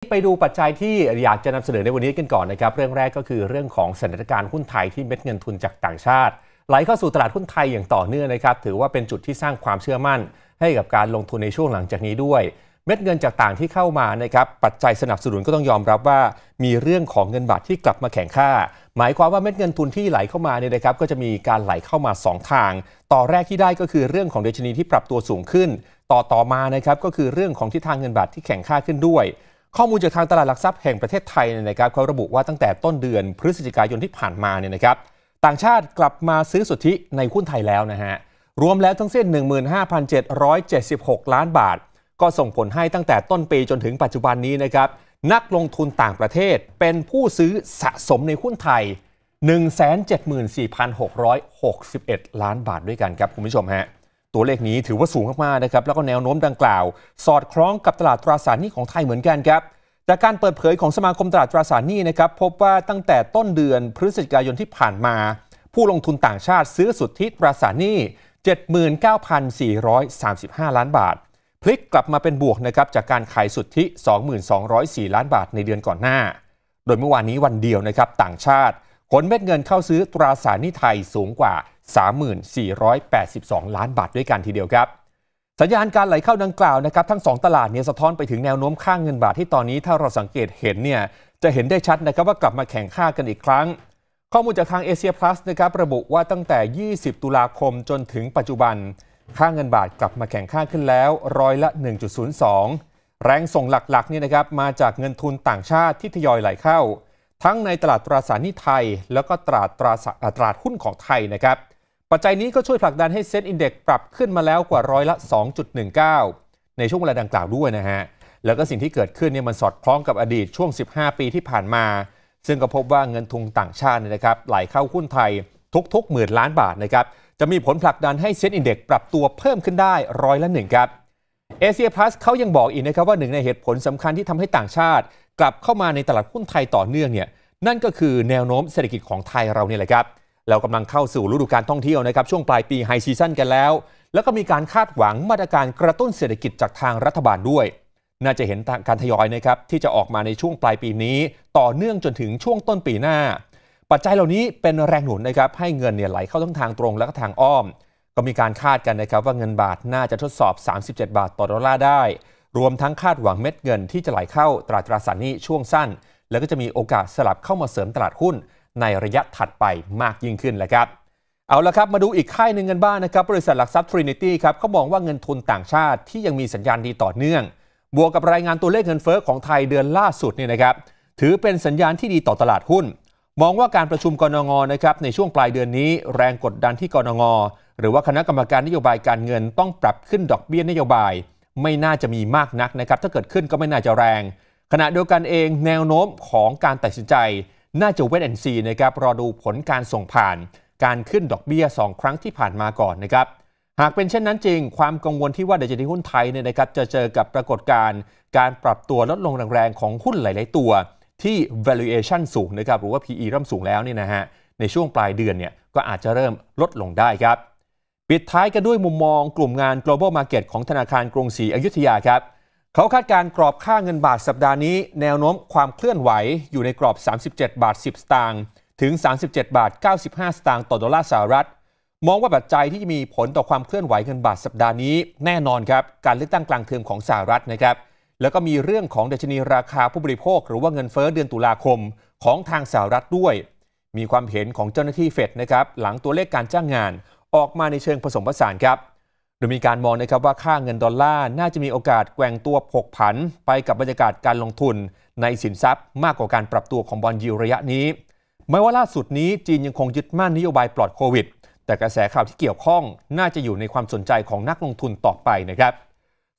ไปดูปัจจัยที่อยากจะนำเสนอในวันนี้กันก่อนนะครับ เรื่องแรกก็คือเรื่องของสถานการณ์หุ้นไทยที่เม็ดเงินทุนจากต่างชาติไหลเข้าสู่ตลาดหุ้นไทยอย่างต่อเนื่องนะครับ ถือว่าเป็นจุดที่สร้างความเชื่อมั่น ให้กับการลงทุนในช่วงหลังจากนี้ด้วย เม็ดเงินจากต่างที่เข้ามานะครับปัจจัยสนับสนุนก็ต้องยอมรับว่ามีเรื่องของเงินบาทที่กลับมาแข่งค่า หมายความว่าเม็ดเงินทุนที่ไหลเข้ามาเนี่ยนะครับก็จะมีการไหลเข้ามา 2 ทาง ต่อแรกที่ได้ก็คือเรื่องของเดชนีที่ปรับตัวสูงขึ้นต่อต่อมานะครับก็คือเรื่องของทิศทางเงินบาทที่แข็งค่าขึ้นด้วยข้อมูลจากทางตลาดหลักทรัพย์แห่งประเทศไทยเนี่ยนะครับเขาระบุว่าตั้งแต่ต้นเดือนพฤศจิกายนที่ผ่านมาเนี่ยนะครับ ต่างชาติกลับมาซื้อสุทธิในหุ้นไทยแล้วนะฮะรวมแล้วทั้งสิ้น 15,776 ล้านบาท ก็ส่งผลให้ตั้งแต่ต้นปีจนถึงปัจจุบันนี้นะครับนักลงทุนต่างประเทศเป็นผู้ซื้อสะสมในหุ้นไทย 174,661ล้านบาทด้วยกันครับคุณผู้ชมฮะตัวเลขนี้ถือว่าสูงมากๆนะครับแล้วก็แนวโน้มดังกล่าว สอดคล้องกับตลาดตราสารหนี้ของไทยเหมือนกันครับจากการเปิดเผยของสมาคมตลาดตราสารหนี้นะครับ พบว่าตั้งแต่ต้นเดือนพฤศจิกายนที่ผ่านมา ผู้ลงทุนต่างชาติซื้อสุทธิตราสารหนี้79,435 ล้านบาท พลิกกลับมาเป็นบวกนะครับจากการขายสุทธิ2 2 0 4 ล้านบาท ในเดือนก่อนหน้า โดยเมื่อวานนี้วันเดียวนะครับต่างชาติขนเม็ดเงินเข้าซื้อตราสารหนี้ไทยสูงกว่า34,82 ล้านบาทด้วยกันทีเดียวครับสัญญาณการไหลเข้าดังกล่าวนะครับ ทั้ง 2 ตลาดเนี่ยสะท้อนไปถึงแนวโน้มค่างเงินบาทที่ตอนนี้ถ้าเราสังเกตเห็นเนี่ยจะเห็นได้ชัดนะครับว่ากลับมาแข่งข้ากันอีกครั้ง ข้อมูลจากทางเอเชียพลัสนะครับระบุว่าตั้งแต่ 20 ตุลาคมจนถึงปัจจุบัน ค่างเงินบาทกลับมาแข่งข้าขึ้นแล้วร้อยละ 1.02 แรงส่งหลักๆเนี่ยนะครับ มาจากเงินทุนต่างชาติที่ทยอยไหลเข้า ทั้งในตลาดตราสารหนี้ไทย แล้วก็ตลาดตราตราหุ้นของไทยนะครับปัจจัยนี้ก็ช่วยผลักดันให้เซ็ตอินเด็กปรับขึ้นมาแล้วกว่าร้อยละ 2.19 ในช่วงเวลาดังกล่าวด้วยนะฮะ แล้วก็สิ่งที่เกิดขึ้นเนี่ยมันสอดคล้องกับอดีตช่วง 15 ปีที่ผ่านมา ซึ่งก็พบว่าเงินทุนต่างชาตินะครับไหลเข้าหุ้นไทยทุกๆ หมื่นล้านบาทนะครับ จะมีผลผลักดันให้เซ็ตอินเด็กปรับตัวเพิ่มขึ้นได้ร้อยละหนึ่งครับ เอเชียพลัสเขายังบอกอีกนะครับว่าหนึ่งในเหตุผลสำคัญที่ทำให้ต่างชาติ กลับเข้ามาในตลาดหุ้นไทยต่อเนื่องเนี่ยนั่นก็คือแนวโน้มเศรษฐกิจของไทยเราเนี่ยแหละครับเรากำลังเข้าสู่ฤดูการท่องเที่ยวนะครับช่วงปลายปีไฮซีซั่นกันแล้ว แล้วก็มีการคาดหวังมาตรการกระตุ้นเศรษฐกิจจากทางรัฐบาลด้วย น่าจะเห็นการทยอยนะครับที่จะออกมาในช่วงปลายปีนี้ ต่อเนื่องจนถึงช่วงต้นปีหน้า ปัจจัยเหล่านี้เป็นแรงหนุนนะครับให้เงินเนี่ยไหลเข้าทั้งทางตรงและก็ทางอ้อม ก็มีการคาดกันนะครับว่าเงินบาทน่าจะทดสอบ 37 บาทต่อดอลลาร์ได้ รวมทั้งคาดหวังเม็ดเงินที่จะไหลเข้าตราตราสารหนี้ช่วงสั้น แล้วก็จะมีโอกาสสลับเข้ามาเสริมตลาดหุ้นในระยะถัดไปมากยิ่งขึ้นแหละครับ เอาละครับมาดูอีกค่ายหนึ่งกันบ้างนนะครับบริษัทหลักทรัพย์ Trinity ครับเขามองว่าเงินทุนต่างชาติที่ยังมีสัญญาณดีต่อเนื่อง บวกกับรายงานตัวเลขเงินเฟอ้อของไทยเดือนล่าสุดเนี่ยนะครับ ถือเป็นสัญญาณที่ดีต่อตลาดหุ้น มองว่าการประชุมกรงงนะครับในช่วงปลายเดือนนี้แรงกดดันที่กรงงหรือว่าคณะกรรมการนโยบายการเงินต้องปรับขึ้นดอกเบี้ยนโยบาย ไม่น่าจะมีมากนักนะครับถ้าเกิดขึ้นก็ไม่น่าจะแรงขณะเดียวกันเองแนวโน้มของการตัดสินใจน่าจะเวทแอนซีนะครับรอดูผลการส่งผ่านการขึ้นดอกเบี้ย 2 ครั้งที่ผ่านมาก่อนนะครับหากเป็นเช่นนั้นจริง ความกังวลที่ว่าดจินีหุ้นไทยเนี่ยนะครับจะเจอกับปรากฏการณ์การปรับตัวลดลงแรงๆของหุ้นหลายๆตัวที่ valuation สูงนะครับหรือว่า PE ร่ำสูงแล้วนี่นะฮะในช่วงปลายเดือนเนี่ยก็อาจจะเริ่มลดลงได้ครับ ปิดท้ายกันด้วยมุมมองกลุ่มงาน global market ของธนาคารกรุงศรีอยุธยาครับเขาคาดการกรอบค่าเงินบาทสัปดาห์นี้แนวโน้มความเคลื่อนไหวอยู่ในกรอบ 37 บาท 10 สตางค์ ถึง 37 บาท 95 สตางค์ต่อดอลลาร์สหรัฐ มองว่าปัจจัยที่จะมีผลต่อความเคลื่อนไหวเงินบาทสัปดาห์นี้แน่นอนครับ การเลือกตั้งกลางเทอมของสหรัฐนะครับ แล้วก็มีเรื่องของดัชนีราคาผู้บริโภค หรือว่าเงินเฟ้อเดือนตุลาคมของทางสหรัฐด้วย มีความเห็นของเจ้าหน้าที่เฟดนะครับหลังตัวเลขการจ้างงาน ออกมาในเชิงผสมผสานครับโดยมีการมองนะครับว่าค่าเงินดอลลาร์น่าจะมีโอกาสแกว่งตัวผกผัน ไปกับบรรยากาศการลงทุนในสินทรัพย์ มากกว่าการปรับตัวของบอลยูระยะนี้ไม่ว่าล่าสุดนี้จีนยังคงยึดมั่นนโยบายปลอดโควิด แต่กระแสข่าวที่เกี่ยวข้องน่าจะอยู่ในความสนใจของนักลงทุนต่อไปนะครับ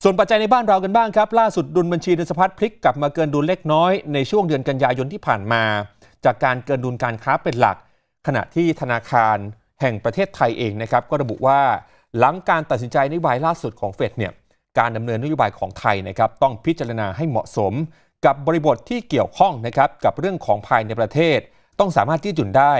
ส่วนปัจจัยในบ้านเรากันบ้างครับ ล่าสุดดุลบัญชีเดินสะพัดพลิกกลับมาเกินดุลเล็กน้อยในช่วงเดือนกันยายนที่ผ่านมา จากการเกินดุลการค้าเป็นหลัก ขณะที่ธนาคารแห่งประเทศไทยเองนะครับก็ระบุว่าหลังการตัดสินใจในโยบายล่าสุดของเฟดเนี่ย การดำเนินนโยบายของไทยนะครับต้องพิจารณาให้เหมาะสม กับบริบทที่เกี่ยวข้องนะครับกับเรื่องของภายในประเทศ ต้องสามารถยืดหยุ่นได้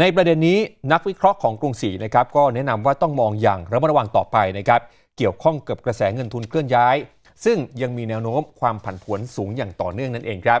ในประเด็นนี้นักวิเคราะห์ของกรุงศรีนะครับก็แนะนำว่าต้องมองอย่างระมัดระวังต่อไปนะครับเกี่ยวข้องกับกระแสเงินทุนเคลื่อนย้าย ซึ่งยังมีแนวโน้มความผันผวนสูงอย่างต่อเนื่องนั่นเองครับ